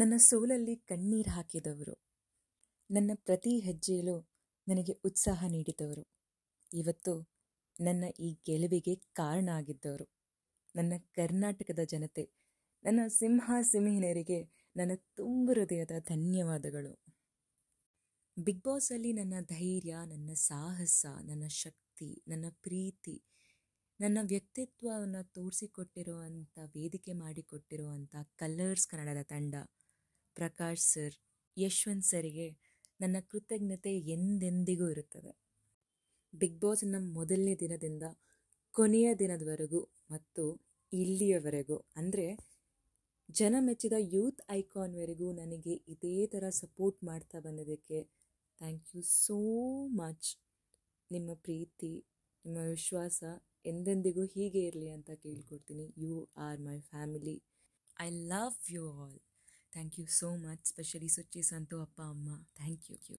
ನನ್ನ ಸೋಲಲ್ಲಿ ಕಣ್ಣೀರು ಹಾಕಿದವರು ನನ್ನ ಪ್ರತಿ ಹೆಜ್ಜೆಯಲ್ಲೂ ನನಗೆ ಉತ್ಸಾಹ ನೀಡಿದವರು ಇವತ್ತು ನನ್ನ ಈ ಗೆಲುವಿಗೆ ಕಾರಣ ಆಗಿದ್ದವರು ನನ್ನ ಕರ್ನಾಟಕದ ಜನತೆ ನನ್ನ ಸಿಂಹ ಸಿಂಹಿನರಿಗೆ ನನ್ನ ತುಂಬ ಹೃದಯದ ಧನ್ಯವಾದಗಳು ಬಿಗ್ ಬಾಸಲ್ಲಿ ನನ್ನ ಧೈರ್ಯ ನನ್ನ ಸಾಹಸ ನನ್ನ ಶಕ್ತಿ ನನ್ನ ಪ್ರೀತಿ ನನ್ನ ವ್ಯಕ್ತಿತ್ವವನ್ನು ತೋರಿಸಿಕೊಟ್ಟಿರುವಂಥ ವೇದಿಕೆ ಮಾಡಿಕೊಟ್ಟಿರುವಂಥ ಕಲರ್ಸ್ ಕನ್ನಡದ ತಂಡ ಪ್ರಕಾಶ್ ಸರ್ ಯಶ್ವಂತ್ ಸರ್ಗೆ ನನ್ನ ಕೃತಜ್ಞತೆ ಎಂದೆಂದಿಗೂ ಇರುತ್ತದೆ ಬಿಗ್ ಬಾಸ್ನ ಮೊದಲನೇ ದಿನದಿಂದ ಕೊನೆಯ ದಿನದವರೆಗೂ ಮತ್ತು ಇಲ್ಲಿಯವರೆಗೂ ಅಂದರೆ ಜನ ಮೆಚ್ಚಿದ ಯೂತ್ ಐಕಾನ್ವರೆಗೂ ನನಗೆ ಇದೇ ಥರ ಸಪೋರ್ಟ್ ಮಾಡ್ತಾ ಬಂದಿದ್ದಕ್ಕೆ ಥ್ಯಾಂಕ್ ಯು ಸೋ ಮಚ್ ನಿಮ್ಮ ಪ್ರೀತಿ ನಿಮ್ಮ ವಿಶ್ವಾಸ ಎಂದೆಂದಿಗೂ ಹೀಗೆ ಇರಲಿ ಅಂತ ಕೇಳ್ಕೊಡ್ತೀನಿ you are my family I love you all thank you so much specially Suchi సంతో అప్ప అమ్మ థ్యాంక్ యూ